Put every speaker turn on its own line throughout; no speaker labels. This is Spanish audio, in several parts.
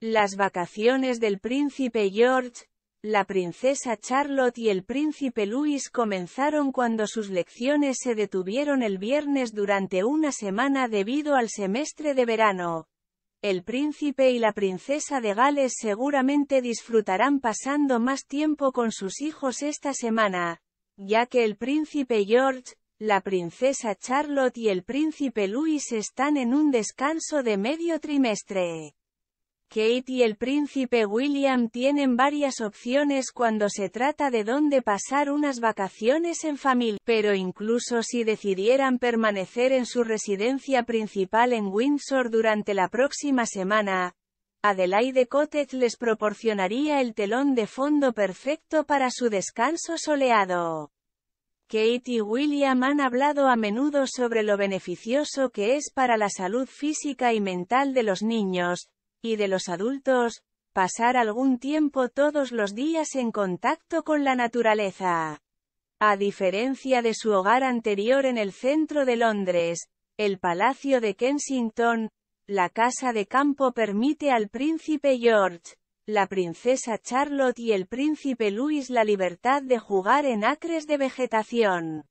Las vacaciones del príncipe George, la princesa Charlotte y el príncipe Louis comenzaron cuando sus lecciones se detuvieron el viernes durante una semana debido al semestre de verano. El príncipe y la princesa de Gales seguramente disfrutarán pasando más tiempo con sus hijos esta semana, ya que el príncipe George, la princesa Charlotte y el príncipe Louis están en un descanso de medio trimestre. Kate y el príncipe William tienen varias opciones cuando se trata de dónde pasar unas vacaciones en familia, pero incluso si decidieran permanecer en su residencia principal en Windsor durante la próxima semana, Adelaide Cotet les proporcionaría el telón de fondo perfecto para su descanso soleado. Kate y William han hablado a menudo sobre lo beneficioso que es para la salud física y mental de los niños, y de los adultos, pasar algún tiempo todos los días en contacto con la naturaleza. A diferencia de su hogar anterior en el centro de Londres, el Palacio de Kensington, la casa de campo permite al príncipe George, la princesa Charlotte y el príncipe Louis la libertad de jugar en acres de vegetación.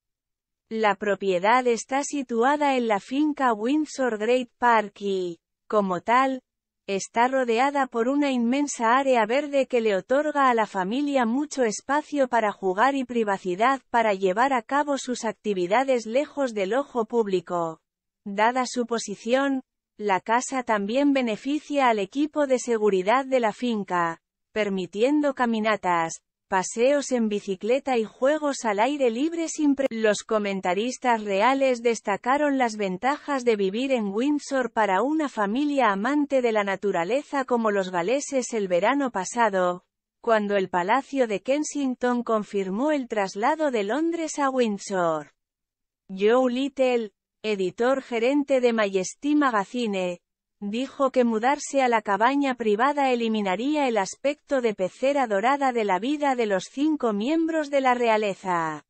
La propiedad está situada en la finca Windsor Great Park y, como tal, Está rodeada por una inmensa área verde que le otorga a la familia mucho espacio para jugar y privacidad para llevar a cabo sus actividades lejos del ojo público. Dada su posición, la casa también beneficia al equipo de seguridad de la finca, permitiendo caminatas, paseos en bicicleta y juegos al aire libre sin Los comentaristas reales destacaron las ventajas de vivir en Windsor para una familia amante de la naturaleza como los galeses el verano pasado, cuando el Palacio de Kensington confirmó el traslado de Londres a Windsor. Joe Little, editor gerente de Majesty Magazine, Dijo que mudarse a la cabaña privada eliminaría el aspecto de pecera dorada de la vida de los cinco miembros de la realeza.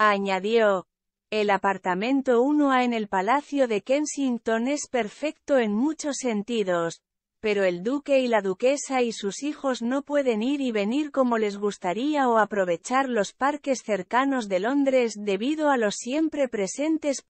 Añadió, el apartamento 1A en el Palacio de Kensington es perfecto en muchos sentidos, pero el duque y la duquesa y sus hijos no pueden ir y venir como les gustaría o aprovechar los parques cercanos de Londres debido a los siempre presentes